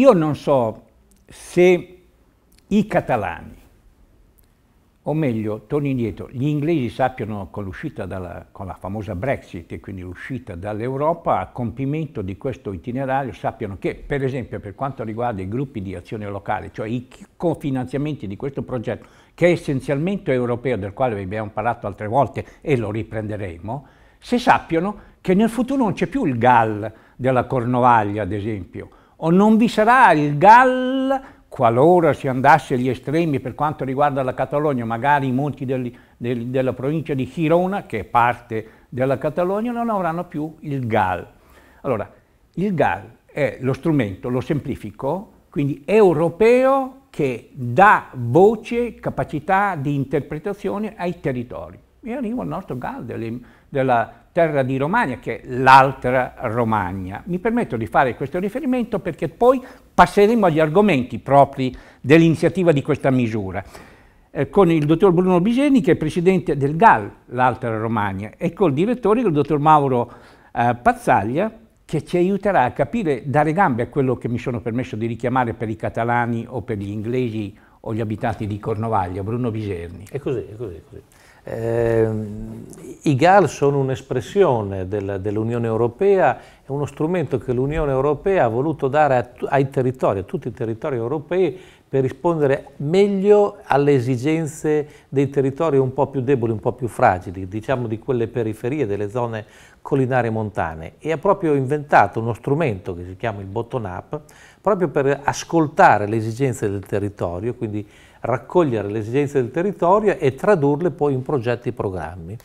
Io non so se i catalani, o meglio, torni indietro, gli inglesi sappiano con l'uscita dalla, con la famosa Brexit e quindi l'uscita dall'Europa, a compimento di questo itinerario sappiano che, per esempio, per quanto riguarda i gruppi di azione locale, cioè i cofinanziamenti di questo progetto, che è essenzialmente europeo, del quale vi abbiamo parlato altre volte e lo riprenderemo, se sappiano che nel futuro non c'è più il GAL della Cornovaglia, ad esempio, o non vi sarà il Gall, qualora si andasse agli estremi per quanto riguarda la Catalogna, magari i monti del, del, della provincia di Girona, che è parte della Catalogna, non avranno più il Gall. Allora, il Gall è lo strumento, lo semplifico, quindi europeo che dà voce, capacità di interpretazione ai territori. E arriva il nostro Gall, delle, della terra di Romagna, che è l'altra Romagna. Mi permetto di fare questo riferimento perché poi passeremo agli argomenti propri dell'iniziativa di questa misura. Eh, con il dottor Bruno Biseni, che è presidente del GAL, l'altra Romagna, e col direttore, il dottor Mauro eh, Pazzaglia, che ci aiuterà a capire, dare gambe a quello che mi sono permesso di richiamare per i catalani o per gli inglesi o gli abitanti di Cornovaglia, Bruno Biserni. È così, è così, è così. Eh, I GAL sono un'espressione del, dell'Unione Europea, è uno strumento che l'Unione Europea ha voluto dare a, ai territori, a tutti i territori europei, per rispondere meglio alle esigenze dei territori un po' più deboli, un po' più fragili, diciamo di quelle periferie, delle zone collinari e montane. E ha proprio inventato uno strumento che si chiama il bottom-up, proprio per ascoltare le esigenze del territorio, quindi raccogliere le esigenze del territorio e tradurle poi in progetti e programmi.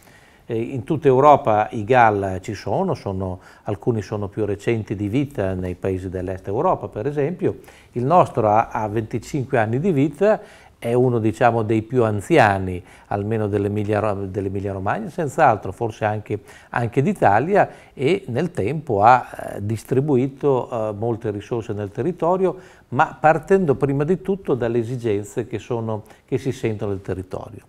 Eh, in tutta Europa i GAL ci sono, sono, alcuni sono più recenti di vita nei paesi dell'Est Europa per esempio, il nostro ha, ha 25 anni di vita, è uno diciamo, dei più anziani, almeno dell'Emilia, dell Romagna, senz'altro, forse anche, anche d'Italia e nel tempo ha eh, distribuito eh, molte risorse nel territorio, ma partendo prima di tutto dalle esigenze che, sono, che si sentono nel territorio.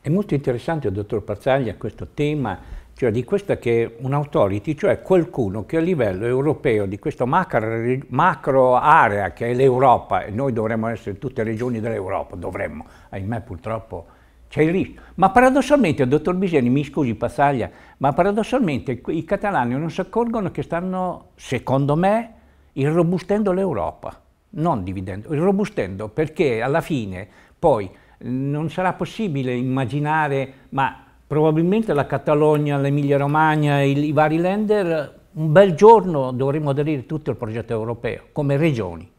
È molto interessante, dottor Pazzaglia, questo tema, cioè di questa che è un'authority, cioè qualcuno che a livello europeo di questa macro, macro area che è l'Europa, e noi dovremmo essere tutte regioni dell'Europa, dovremmo, ahimè purtroppo c'è il rischio. Ma paradossalmente, dottor Biseni, mi scusi Pazzaglia, ma paradossalmente i catalani non si accorgono che stanno, secondo me, irrobustendo l'Europa non dividendo, robustendo, perché alla fine poi eh, non sarà possibile immaginare, ma probabilmente la Catalogna, l'Emilia Romagna, i, i vari lender, un bel giorno dovremo aderire tutto al progetto europeo, come regioni.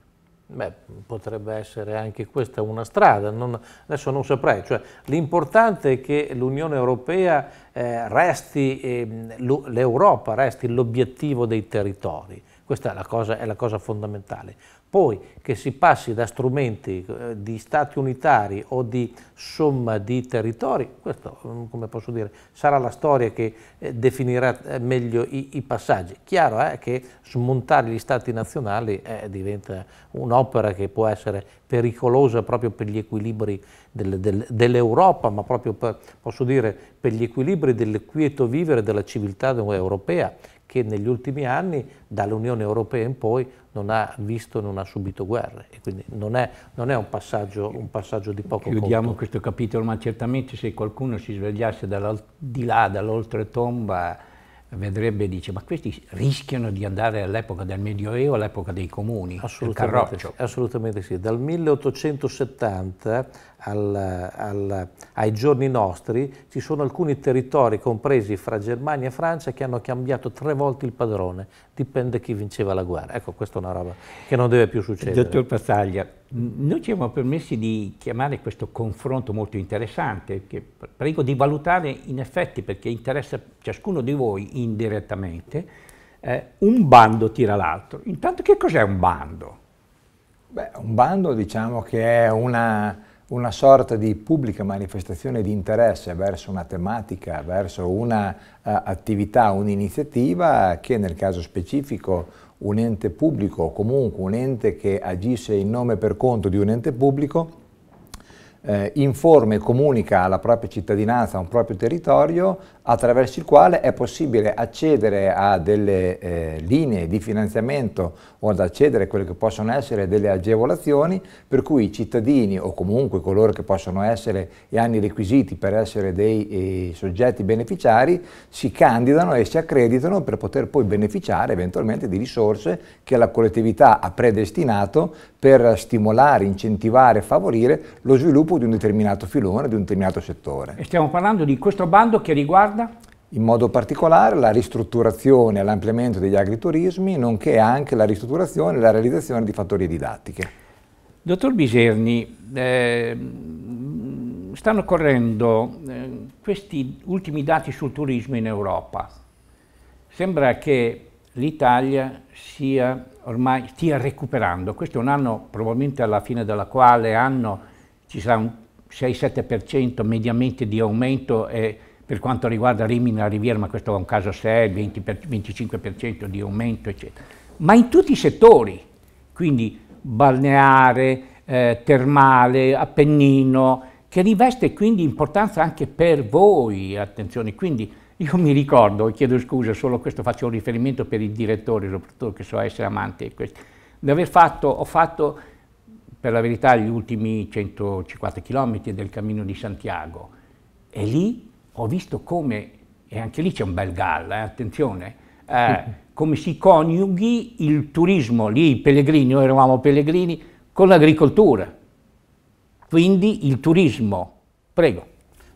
Beh, potrebbe essere anche questa una strada, non, adesso non saprei. Cioè, l'importante è che l'Unione Europea eh, resti, eh, l'Europa resti l'obiettivo dei territori questa è la, cosa, è la cosa fondamentale. Poi che si passi da strumenti eh, di stati unitari o di somma di territori, questo mm, come posso dire, sarà la storia che eh, definirà eh, meglio i, i passaggi. Chiaro è eh, che smontare gli stati nazionali eh, diventa un'opera che può essere pericolosa proprio per gli equilibri del, del, dell'Europa, ma proprio per, posso dire, per gli equilibri del quieto vivere della civiltà europea che negli ultimi anni dall'Unione Europea in poi non ha visto non ha subito guerre. E quindi non è, non è un, passaggio, un, passaggio, di poco Chiudiamo conto. questo capitolo, ma certamente se qualcuno si svegliasse di là, dall'oltretomba, vedrebbe e dice ma questi rischiano di andare all'epoca del Medioevo, all'epoca dei comuni, assolutamente, del carroccio. Sì, assolutamente sì, dal 1870 al, al, ai giorni nostri, ci sono alcuni territori, compresi fra Germania e Francia, che hanno cambiato tre volte il padrone, dipende chi vinceva la guerra. Ecco, questa è una roba che non deve più succedere. Dottor Passaglia, noi ci siamo permessi di chiamare questo confronto molto interessante, che prego di valutare in effetti, perché interessa ciascuno di voi indirettamente, eh, un bando tira l'altro. Intanto che cos'è un bando? Beh, un bando diciamo che è una una sorta di pubblica manifestazione di interesse verso una tematica, verso un'attività, eh, uh, un'iniziativa che nel caso specifico un ente pubblico o comunque un ente che agisce in nome per conto di un ente pubblico eh, informa e comunica alla propria cittadinanza, a un proprio territorio, attraverso il quale è possibile accedere a delle eh, linee di finanziamento o ad accedere a quelle che possono essere delle agevolazioni per cui i cittadini o comunque coloro che possono essere e hanno i requisiti per essere dei eh, soggetti beneficiari si candidano e si accreditano per poter poi beneficiare eventualmente di risorse che la collettività ha predestinato per stimolare, incentivare, e favorire lo sviluppo di un determinato filone, di un determinato settore. E stiamo parlando di questo bando che riguarda riguarda? In modo particolare la ristrutturazione e l'ampliamento degli agriturismi, nonché anche la ristrutturazione e la realizzazione di fattorie didattiche. Dottor Biserni, eh, stanno correndo eh, questi ultimi dati sul turismo in Europa. Sembra che l'Italia ormai stia recuperando. Questo è un anno probabilmente alla fine della quale anno ci sarà un 6-7% mediamente di aumento e per quanto riguarda Rimini e la Riviera, ma questo è un caso a il 20 per, 25% di aumento, eccetera. Ma in tutti i settori, quindi balneare, eh, termale, appennino, che riveste quindi importanza anche per voi, attenzione, quindi io mi ricordo, chiedo scusa, solo questo faccio un riferimento per il direttore, soprattutto che so essere amante di questo, di aver fatto, ho fatto per la verità gli ultimi 150 km del Cammino di Santiago e lì ho visto come, e anche lì c'è un bel galla, eh, attenzione, eh, come si coniughi il turismo, lì i pellegrini, noi eravamo pellegrini, con l'agricoltura. Quindi il turismo, prego.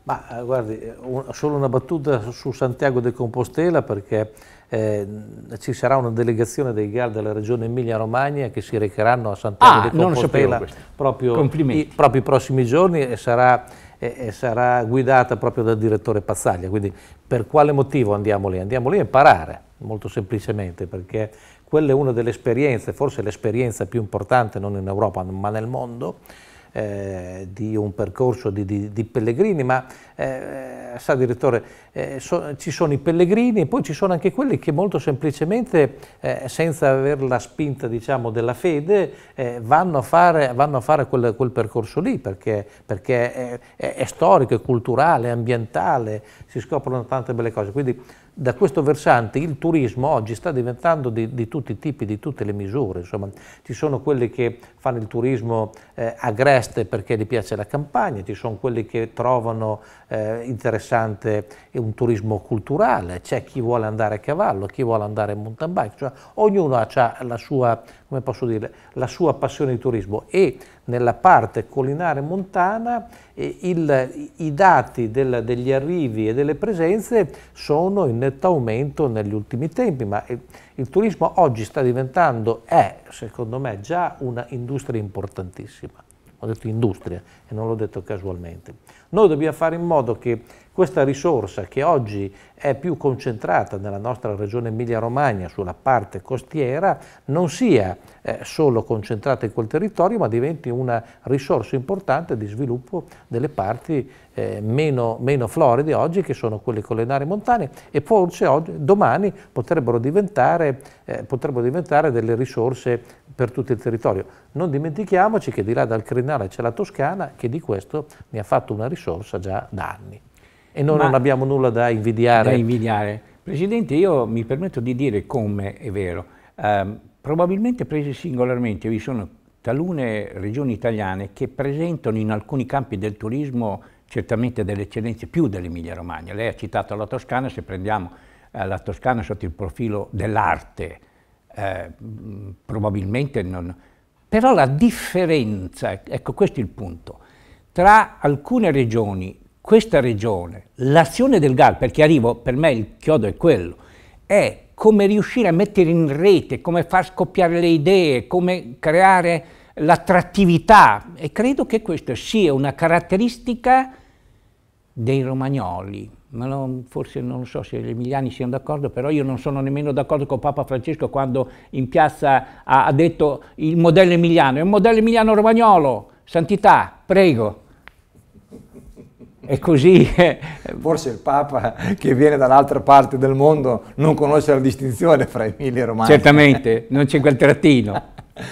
Ma eh, guardi, eh, un, solo una battuta su Santiago de Compostela perché eh, ci sarà una delegazione dei GAL della regione Emilia-Romagna che si recheranno a Sant'Antonio ah, di Compostela proprio i, proprio i prossimi giorni e sarà, e, e sarà, guidata proprio dal direttore Pazzaglia. Quindi per quale motivo andiamo lì? Andiamo lì a imparare, molto semplicemente, perché quella è una delle esperienze, forse l'esperienza più importante non in Europa ma nel mondo, eh, di un percorso di, di, di pellegrini, ma eh, sa direttore, eh, so, ci sono i pellegrini e poi ci sono anche quelli che molto semplicemente, eh, senza avere la spinta diciamo, della fede, eh, vanno a fare, vanno a fare quel, quel, percorso lì, perché, perché è, è, è, storico, è culturale, è ambientale, si scoprono tante belle cose. Quindi, da questo versante il turismo oggi sta diventando di, di, tutti i tipi, di tutte le misure, insomma ci sono quelli che fanno il turismo eh, agreste perché gli piace la campagna, ci sono quelli che trovano eh, interessante un turismo culturale, c'è chi vuole andare a cavallo, chi vuole andare in mountain bike, cioè, ognuno ha la sua, dire, la sua passione di turismo e nella parte collinare montana eh, il, i dati del, degli arrivi e delle presenze sono in netto aumento negli ultimi tempi, ma il, il turismo oggi sta diventando, è secondo me già una industria importantissima, ho detto industria e non l'ho detto casualmente. Noi dobbiamo fare in modo che questa risorsa che oggi è più concentrata nella nostra regione Emilia-Romagna sulla parte costiera non sia eh, solo concentrata in quel territorio ma diventi una risorsa importante di sviluppo delle parti eh, meno, meno, floride oggi che sono quelle collinari montane e forse oggi, domani potrebbero diventare, eh, potrebbero diventare delle risorse per tutto il territorio. Non dimentichiamoci che di là dal Crinale c'è la Toscana che di questo ne ha fatto una risorsa risorsa già da anni. E noi Ma non abbiamo nulla da invidiare. Da invidiare. Presidente, io mi permetto di dire come è vero. Eh, probabilmente presi singolarmente vi sono talune regioni italiane che presentano in alcuni campi del turismo certamente delle eccellenze più dell'Emilia Romagna. Lei ha citato la Toscana, se prendiamo eh, la Toscana sotto il profilo dell'arte, eh, probabilmente non... Però la differenza, ecco questo è il punto, tra alcune regioni, questa regione, l'azione del GAL, perché arrivo, per me il chiodo è quello, è come riuscire a mettere in rete, come far scoppiare le idee, come creare l'attrattività e credo che questa sia una caratteristica dei romagnoli. Lo, forse non so se gli emiliani siano d'accordo, però io non sono nemmeno d'accordo con Papa Francesco quando in piazza ha, ha detto il modello emiliano, è un modello emiliano romagnolo, santità, prego è così... Forse il Papa che viene dall'altra parte del mondo non conosce la distinzione fra Emilia e Romagna. Certamente, non c'è quel trattino.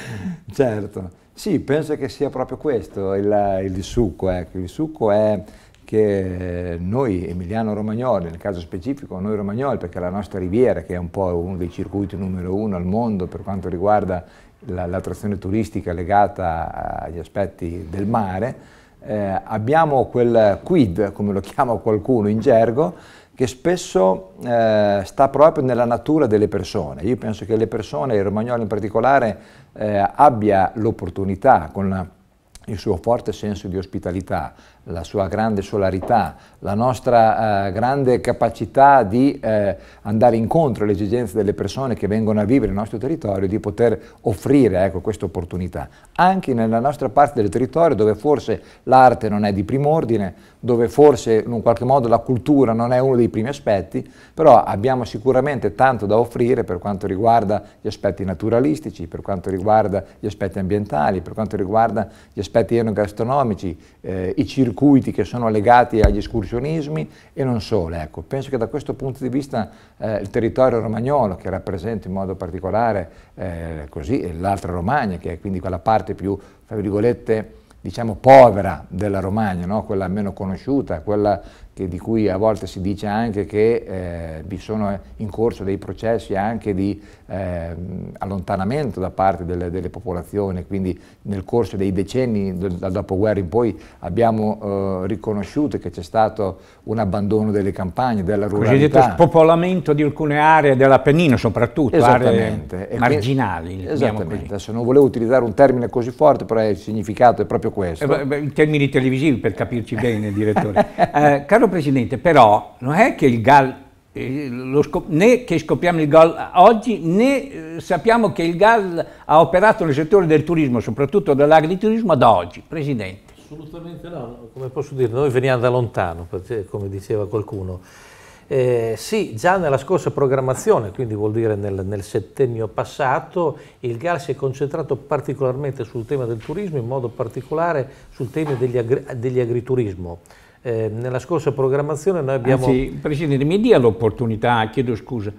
certo, sì, penso che sia proprio questo il, il succo. Ecco. Il succo è che noi emiliano-romagnoli, nel caso specifico noi romagnoli, perché la nostra riviera, che è un po' uno dei circuiti numero uno al mondo per quanto riguarda l'attrazione turistica legata agli aspetti del mare, eh, abbiamo quel quid, come lo chiama qualcuno in gergo, che spesso eh, sta proprio nella natura delle persone. Io penso che le persone, il romagnolo in particolare, eh, abbia l'opportunità, con il suo forte senso di ospitalità la sua grande solarità, la nostra eh, grande capacità di eh, andare incontro alle esigenze delle persone che vengono a vivere nel nostro territorio, di poter offrire ecco, questa opportunità, anche nella nostra parte del territorio dove forse l'arte non è di prim'ordine, dove forse in un qualche modo la cultura non è uno dei primi aspetti, però abbiamo sicuramente tanto da offrire per quanto riguarda gli aspetti naturalistici, per quanto riguarda gli aspetti ambientali, per quanto riguarda gli aspetti enogastronomici, eh, i circoli, circuiti che sono legati agli escursionismi e non solo. Ecco. Penso che da questo punto di vista eh, il territorio romagnolo, che rappresenta in modo particolare eh, l'altra Romagna, che è quindi quella parte più, tra virgolette, diciamo, povera della Romagna, no? quella meno conosciuta, quella che, di cui a volte si dice anche che eh, vi sono in corso dei processi anche di eh, allontanamento da parte delle, delle, popolazioni, quindi nel corso dei decenni dal dopoguerra in poi abbiamo eh, riconosciuto che c'è stato un abbandono delle campagne, della ruralità. Cosiddetto spopolamento di alcune aree dell'Appennino soprattutto, aree marginali. Diciamo Esattamente, adesso non volevo utilizzare un termine così forte, però il significato è proprio questo. Eh, beh, in termini televisivi per capirci bene, direttore. eh, caro Presidente, però non è che il GAL, eh, né che scopriamo il GAL oggi, né eh, sappiamo che il GAL ha operato nel settore del turismo, soprattutto dell'agriturismo, ad oggi. Presidente. Assolutamente no, come posso dire, noi veniamo da lontano, come diceva qualcuno. Eh, sì, già nella scorsa programmazione, quindi vuol dire nel, nel, settennio passato, il GAL si è concentrato particolarmente sul tema del turismo, in modo particolare sul tema degli, agri, degli agriturismo. Eh, nella scorsa programmazione noi abbiamo... Anzi, Presidente, mi dia l'opportunità, chiedo scusa,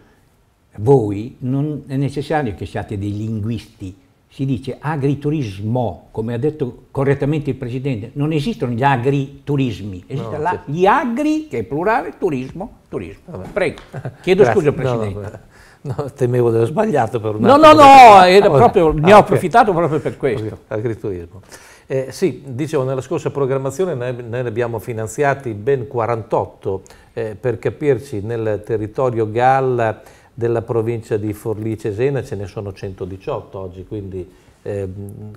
voi non è necessario che siate dei linguisti, si dice agriturismo, come ha detto correttamente il Presidente, non esistono gli agriturismi, esistono no, gli agri, che è plurale, turismo, turismo. Vabbè. Prego, chiedo Grazie. scusa Presidente. No, no, temevo di aver sbagliato per un No, no, no, ah, proprio, ah, ne ho approfittato proprio per questo. Agriturismo. Eh, sì, dicevo, nella scorsa programmazione noi ne abbiamo finanziati ben 48, eh, per capirci, nel territorio Galla della provincia di Forlì Cesena ce ne sono 118 oggi, quindi eh,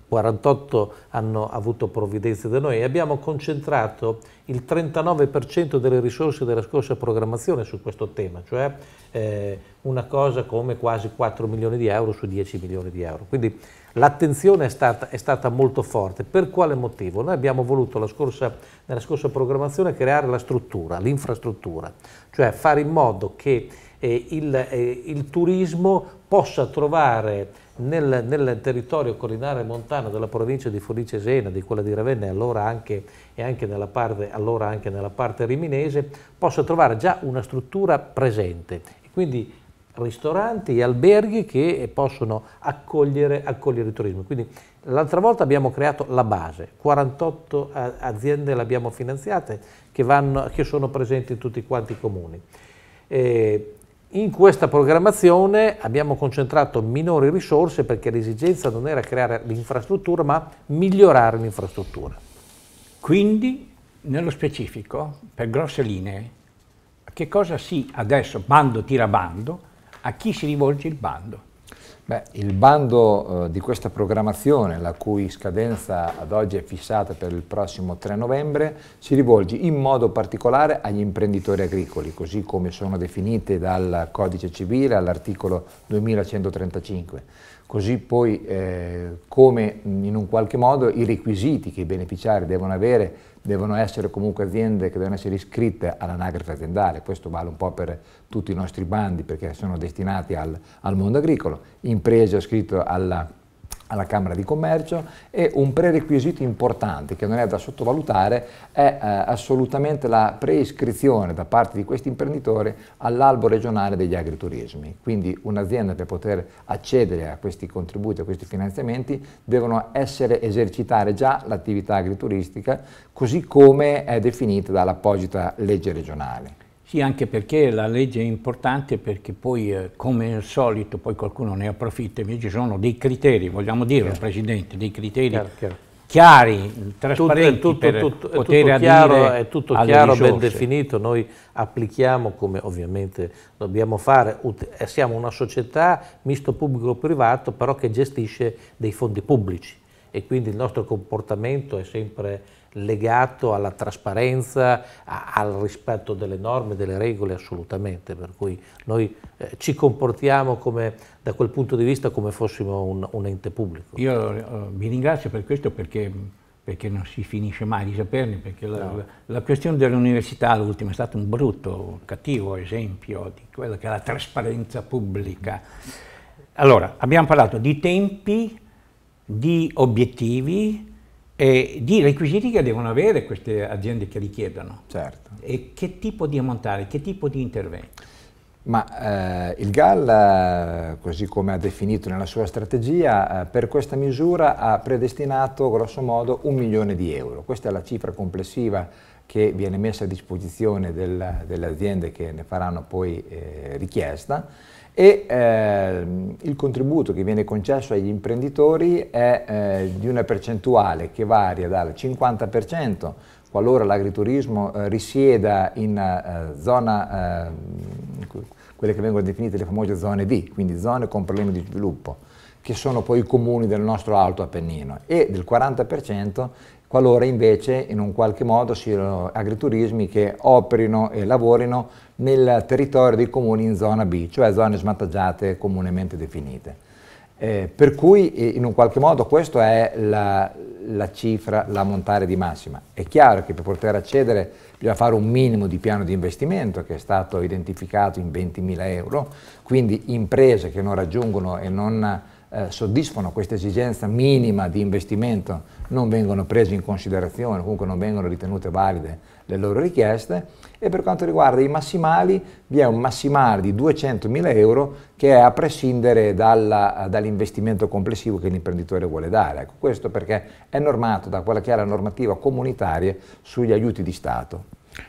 48 hanno avuto provvidenze da noi e abbiamo concentrato il 39% delle risorse della scorsa programmazione su questo tema, cioè eh, una cosa come quasi 4 milioni di euro su 10 milioni di euro. Quindi l'attenzione è, è stata, molto forte. Per quale motivo? Noi abbiamo voluto scorsa, nella scorsa programmazione creare la struttura, l'infrastruttura, cioè fare in modo che eh, il, eh, il, turismo possa trovare nel, nel, territorio collinare montano della provincia di Forlì-Cesena, di quella di Ravenna e, allora anche, e anche nella parte, allora anche nella parte riminese, possa trovare già una struttura presente. Quindi ristoranti e alberghi che possono accogliere, accogliere il turismo. Quindi l'altra volta abbiamo creato la base, 48 eh, aziende le abbiamo finanziate che, vanno, che sono presenti in tutti quanti i comuni. Eh, in questa programmazione abbiamo concentrato minori risorse perché l'esigenza non era creare l'infrastruttura ma migliorare l'infrastruttura. Quindi, nello specifico, per grosse linee, che cosa si adesso, bando tira bando, a chi si rivolge il bando? Beh, il bando eh, di questa programmazione, la cui scadenza ad oggi è fissata per il prossimo 3 novembre, si rivolge in modo particolare agli imprenditori agricoli, così come sono definite dal Codice Civile all'articolo 2135, così poi eh, come in un qualche modo i requisiti che i beneficiari devono avere devono essere comunque aziende che devono essere iscritte all'anagrafe aziendale, questo vale un po' per tutti i nostri bandi perché sono destinati al, al mondo agricolo, imprese iscritte alla alla Camera di Commercio e un prerequisito importante che non è da sottovalutare è eh, assolutamente la preiscrizione da parte di questi imprenditori all'albo regionale degli agriturismi. Quindi un'azienda per poter accedere a questi contributi, a questi finanziamenti, devono essere, esercitare già l'attività agrituristica così come è definita dall'apposita legge regionale. Sì, anche perché la legge è importante perché poi, eh, come al solito, poi qualcuno ne approfitta, invece ci sono dei criteri, vogliamo dirlo, chiaro. Presidente, dei criteri chiaro, chiaro. chiari, trasparenti tutto, è tutto, tutto, poter è tutto chiaro, È tutto chiaro, ben definito, noi applichiamo come ovviamente dobbiamo fare, eh, siamo una società misto pubblico-privato però che gestisce dei fondi pubblici e quindi il nostro comportamento è sempre legato alla trasparenza, a, al rispetto delle norme, delle regole assolutamente, per cui noi eh, ci comportiamo come, da quel punto di vista come fossimo un, un ente pubblico. Io eh, vi ringrazio per questo perché, perché, non si finisce mai di saperne, perché la, no. la, la questione dell'università l'ultima è stato un brutto, cattivo esempio di quella che è la trasparenza pubblica. Allora, abbiamo parlato di tempi, di obiettivi, eh, di requisiti che devono avere queste aziende che richiedono. Certo. E che tipo di ammontare, che tipo di intervento. Ma eh, il GAL, eh, così come ha definito nella sua strategia, eh, per questa misura ha predestinato grosso modo un milione di euro. Questa è la cifra complessiva che viene messa a disposizione del, delle aziende che ne faranno poi eh, richiesta e eh, il contributo che viene concesso agli imprenditori è eh, di una percentuale che varia dal 50% qualora l'agriturismo eh, risieda in eh, zona, ehm, quelle che vengono definite le famose zone D, quindi zone con problemi di sviluppo, che sono poi i comuni del nostro Alto Appennino, e del 40% qualora invece in un qualche modo siano agriturismi che operino e lavorino nel territorio dei comuni in zona B, cioè zone smantaggiate comunemente definite. Eh, per cui eh, in un qualche modo questa è la, la cifra, la montare di massima. È chiaro che per poter accedere bisogna fare un minimo di piano di investimento che è stato identificato in 20.000 euro, quindi imprese che non raggiungono e non eh, soddisfano questa esigenza minima di investimento non vengono prese in considerazione, comunque non vengono ritenute valide le loro richieste e per quanto riguarda i massimali vi è un massimale di 200.000 euro che è a prescindere dall'investimento dall complessivo che l'imprenditore vuole dare. Ecco, questo perché è normato da quella che è la normativa comunitaria sugli aiuti di Stato.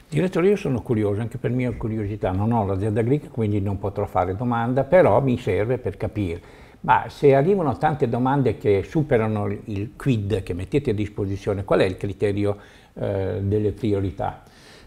Direttore, io sono curioso, anche per mia curiosità, non ho l'azienda agricola, quindi non potrò fare domanda, però mi serve per capire ma se arrivano tante domande che superano il quid che mettete a disposizione, qual è il criterio eh, delle priorità?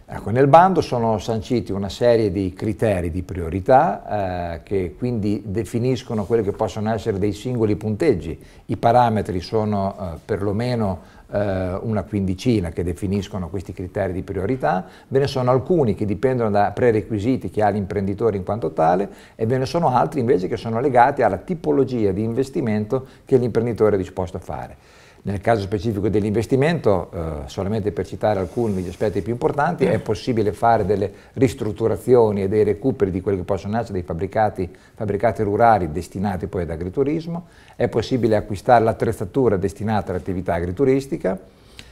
Ecco, nel bando sono sanciti una serie di criteri di priorità eh, che quindi definiscono quelli che possono essere dei singoli punteggi. I parametri sono eh, perlomeno eh, una quindicina che definiscono questi criteri di priorità, ve ne sono alcuni che dipendono da prerequisiti che ha l'imprenditore in quanto tale e ve ne sono altri invece che sono legati alla tipologia di investimento che l'imprenditore è disposto a fare. Nel caso specifico dell'investimento, eh, solamente per citare alcuni degli aspetti più importanti, è possibile fare delle ristrutturazioni e dei recuperi di quelli che possono essere dei fabbricati, fabbricati rurali destinati poi ad agriturismo, è possibile acquistare l'attrezzatura destinata all'attività agrituristica.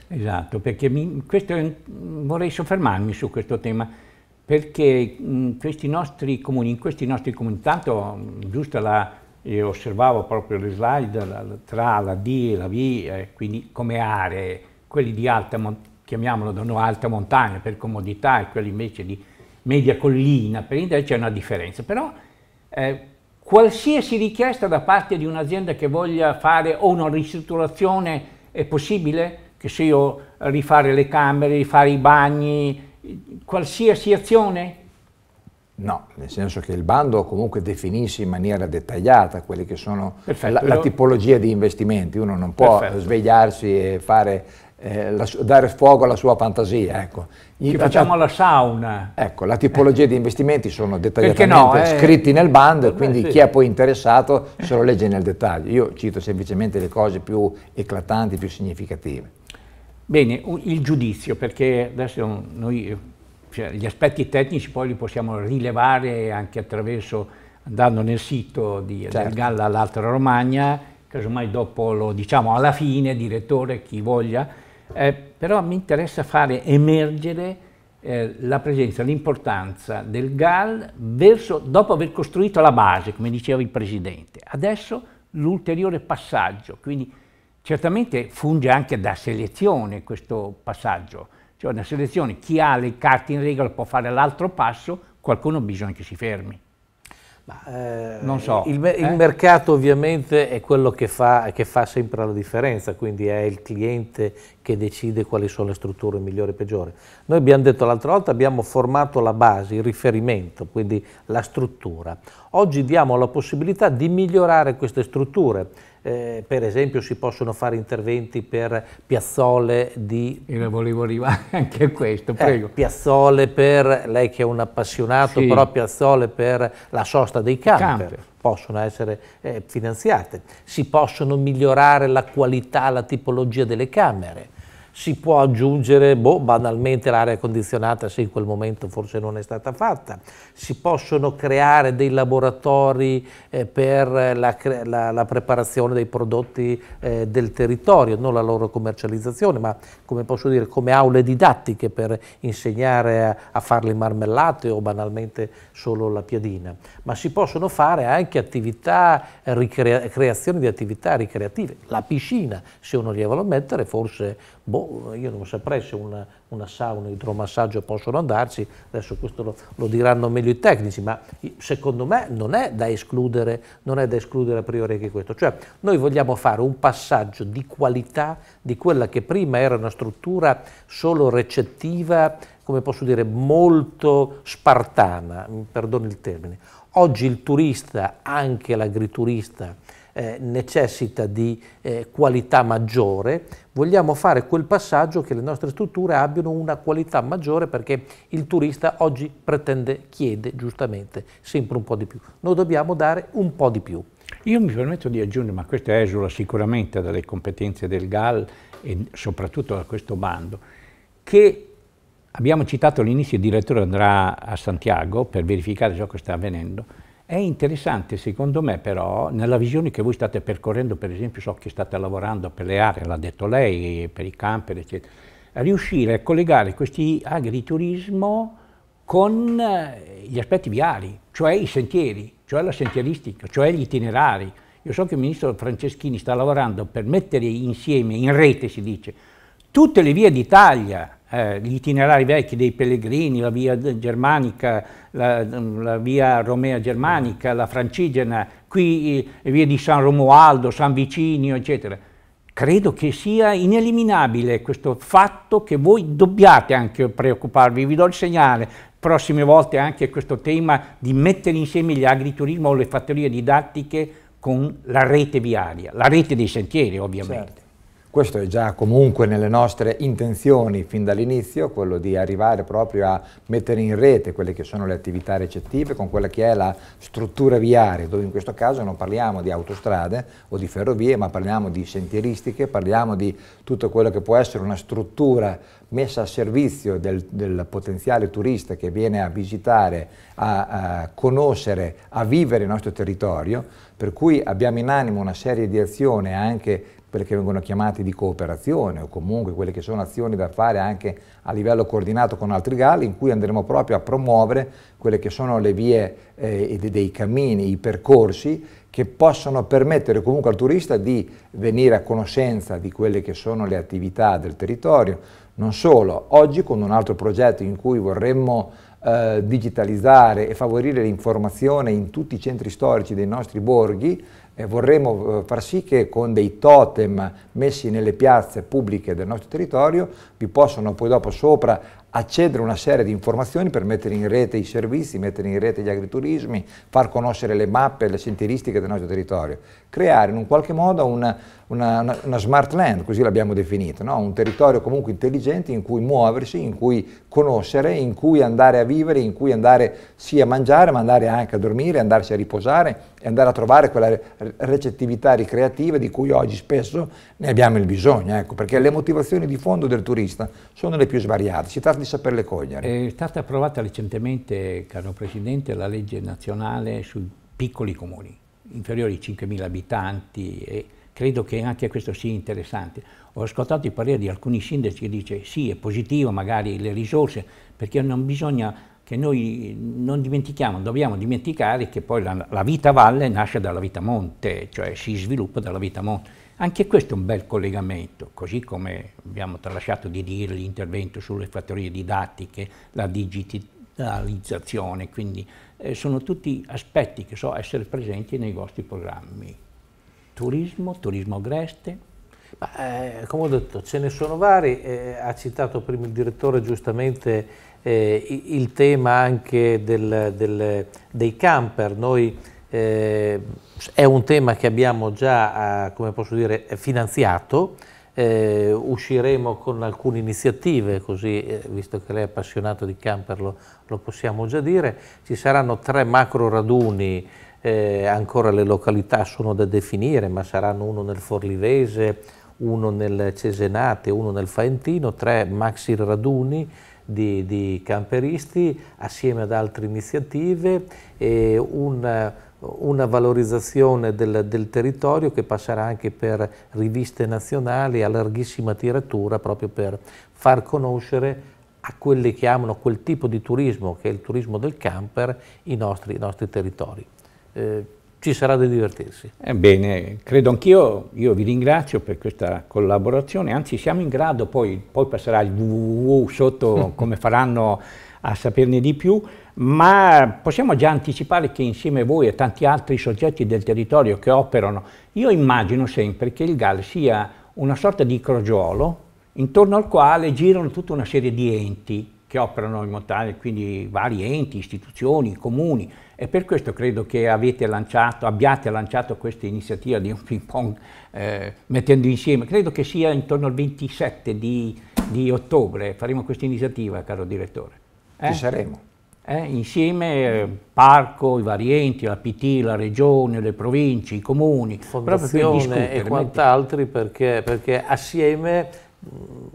Esatto, perché mi, questo, vorrei soffermarmi su questo tema, perché in questi nostri comuni, in questi nostri comuni, tanto giusta la e osservavo proprio le slide tra la D e la V, eh, quindi come aree, quelli di alta montagna, chiamiamolo da alta montagna per comodità e quelli invece di media collina, per intendere c'è una differenza, però eh, qualsiasi richiesta da parte di un'azienda che voglia fare o una ristrutturazione è possibile, che se io rifare le camere, rifare i bagni, qualsiasi azione No, nel senso che il bando comunque definisce in maniera dettagliata quelle che sono Perfetto, la, la, tipologia di investimenti, uno non può Perfetto. svegliarsi e fare, eh, la, dare fuoco alla sua fantasia. Ecco. Che facciamo alla sauna. Ecco, la tipologia eh. di investimenti sono dettagliatamente no, eh. scritti nel bando e eh, quindi sì. chi è poi interessato se lo legge nel dettaglio. Io cito semplicemente le cose più eclatanti, più significative. Bene, il giudizio, perché adesso noi cioè, gli aspetti tecnici poi li possiamo rilevare anche attraverso, andando nel sito di, certo. del Galla all'Altra Romagna, casomai dopo lo diciamo alla fine, direttore, chi voglia, eh, però mi interessa fare emergere eh, la presenza, l'importanza del GAL verso, dopo aver costruito la base, come diceva il Presidente. Adesso l'ulteriore passaggio, quindi certamente funge anche da selezione questo passaggio, cioè una selezione, chi ha le carte in regola può fare l'altro passo, qualcuno bisogna che si fermi. Ma, eh, non so. Il, eh? il, mercato ovviamente è quello che fa, che fa, sempre la differenza, quindi è il cliente che decide quali sono le strutture migliori e peggiori. Noi abbiamo detto l'altra volta, abbiamo formato la base, il riferimento, quindi la struttura. Oggi diamo la possibilità di migliorare queste strutture eh, per esempio si possono fare interventi per piazzole di... Io volevo arrivare anche a questo, eh, prego. Eh, piazzole per, lei che è un appassionato, sì. però piazzole per la sosta dei camper. camper possono essere eh, finanziate, si possono migliorare la qualità, la tipologia delle camere, si può aggiungere boh, banalmente l'aria condizionata, se in quel momento forse non è stata fatta, si possono creare dei laboratori eh, per la, la, la, preparazione dei prodotti eh, del territorio, non la loro commercializzazione, ma come posso dire, come aule didattiche per insegnare a, a fare le marmellate o banalmente solo la piadina, ma si possono fare anche attività, ricrea- creazioni di attività ricreative, la piscina, se uno gliela vuole mettere forse boh, io non saprei se una, una sauna, un idromassaggio possono andarci, adesso questo lo, lo, diranno meglio i tecnici, ma secondo me non è da escludere, non è da escludere a priori anche questo. Cioè noi vogliamo fare un passaggio di qualità di quella che prima era una struttura solo recettiva, come posso dire, molto spartana, mi perdoni il termine. Oggi il turista, anche l'agriturista, eh, necessita di eh, qualità maggiore, vogliamo fare quel passaggio che le nostre strutture abbiano una qualità maggiore perché il turista oggi pretende, chiede giustamente sempre un po' di più. Noi dobbiamo dare un po' di più. Io mi permetto di aggiungere, ma questo esula sicuramente dalle competenze del GAL e soprattutto da questo bando, che abbiamo citato all'inizio il direttore andrà a Santiago per verificare ciò che sta avvenendo, è interessante secondo me però nella visione che voi state percorrendo, per esempio so che state lavorando per le aree, l'ha detto lei, per i camper eccetera, a riuscire a collegare questi agriturismo con eh, gli aspetti viari, cioè i sentieri, cioè la sentieristica, cioè gli itinerari. Io so che il ministro Franceschini sta lavorando per mettere insieme, in rete si dice, tutte le vie d'Italia, eh, gli itinerari vecchi dei pellegrini, la via germanica, la, la via romea germanica, la francigena, qui le eh, vie di San Romualdo, San Vicinio, eccetera. Credo che sia ineliminabile questo fatto che voi dobbiate anche preoccuparvi, vi do il segnale, prossime volte anche questo tema di mettere insieme gli agriturismo o le fattorie didattiche con la rete viaria, la rete dei sentieri ovviamente. Certo. Questo è già comunque nelle nostre intenzioni fin dall'inizio, quello di arrivare proprio a mettere in rete quelle che sono le attività recettive con quella che è la struttura viaria, dove in questo caso non parliamo di autostrade o di ferrovie, ma parliamo di sentieristiche, parliamo di tutto quello che può essere una struttura messa a servizio del, del potenziale turista che viene a visitare, a, a conoscere, a vivere il nostro territorio, per cui abbiamo in animo una serie di azioni anche quelle che vengono chiamate di cooperazione o comunque quelle che sono azioni da fare anche a livello coordinato con altri galli in cui andremo proprio a promuovere quelle che sono le vie eh, e dei cammini, i percorsi che possono permettere comunque al turista di venire a conoscenza di quelle che sono le attività del territorio. Non solo, oggi con un altro progetto in cui vorremmo eh, digitalizzare e favorire l'informazione in tutti i centri storici dei nostri borghi, eh, vorremmo far sì che con dei totem messi nelle piazze pubbliche del nostro territorio vi possano poi dopo sopra accedere a una serie di informazioni per mettere in rete i servizi, mettere in rete gli agriturismi, far conoscere le mappe, le sentieristiche del nostro territorio, creare in un qualche modo una, una, una smart land, così l'abbiamo definito, no? un territorio comunque intelligente in cui muoversi, in cui conoscere, in cui andare a vivere, in cui andare sì a mangiare, ma andare anche a dormire, andarsi a riposare e andare a trovare quella recettività ricreativa di cui oggi spesso ne abbiamo il bisogno, ecco, perché le motivazioni di fondo del turista sono le più svariate. Si tratta di saperle cogliere. È stata approvata recentemente, caro Presidente, la legge nazionale sui piccoli comuni, inferiori ai 5.000 abitanti e credo che anche questo sia interessante. Ho ascoltato il parere di alcuni sindaci che dice sì, è positivo magari le risorse, perché non bisogna che noi non dimentichiamo, dobbiamo dimenticare che poi la, la vita valle nasce dalla vita monte, cioè si sviluppa dalla vita monte anche questo è un bel collegamento, così come abbiamo tralasciato di dire l'intervento sulle fattorie didattiche, la digitalizzazione, quindi eh, sono tutti aspetti che so essere presenti nei vostri programmi. Turismo, turismo agreste? Ma, eh, come ho detto, ce ne sono vari, eh, ha citato prima il direttore giustamente eh, il tema anche del, del, dei camper, noi eh, è un tema che abbiamo già, eh, come posso dire, finanziato, eh, usciremo con alcune iniziative, così eh, visto che lei è appassionato di camper lo, lo possiamo già dire, ci saranno tre macro raduni, eh, ancora le località sono da definire, ma saranno uno nel Forlivese, uno nel Cesenate, uno nel Faentino, tre maxi raduni di, di camperisti assieme ad altre iniziative, un una valorizzazione del, del, territorio che passerà anche per riviste nazionali a larghissima tiratura proprio per far conoscere a quelli che amano quel tipo di turismo che è il turismo del camper i nostri, i nostri territori. Eh, ci sarà da divertirsi. Ebbene, credo anch'io, io vi ringrazio per questa collaborazione, anzi siamo in grado, poi, poi passerà il www sotto come faranno a saperne di più, ma possiamo già anticipare che insieme a voi e tanti altri soggetti del territorio che operano, io immagino sempre che il GAL sia una sorta di crogiolo intorno al quale girano tutta una serie di enti che operano in montagna, quindi vari enti, istituzioni, comuni, e per questo credo che lanciato, abbiate lanciato questa iniziativa di un ping pong eh, mettendo insieme, credo che sia intorno al 27 di, di ottobre, faremo questa iniziativa, caro direttore. Ci eh? saremo. Eh, insieme eh, Parco, i vari enti, la PT, la Regione, le province, i comuni, Fondazione per e quant'altri perché, perché assieme mm,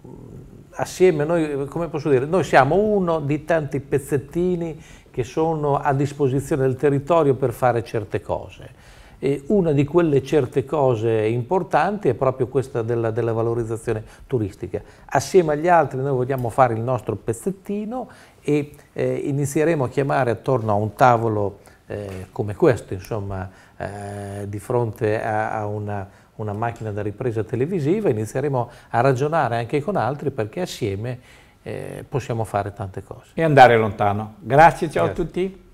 assieme noi, come posso dire, noi siamo uno di tanti pezzettini che sono a disposizione del territorio per fare certe cose. E una di quelle certe cose importanti è proprio questa della, della valorizzazione turistica. Assieme agli altri noi vogliamo fare il nostro pezzettino e eh, inizieremo a chiamare attorno a un tavolo eh, come questo, insomma, eh, di fronte a, a una, una, macchina da ripresa televisiva, inizieremo a ragionare anche con altri perché assieme eh, possiamo fare tante cose. E andare lontano. Grazie, ciao Grazie. a tutti.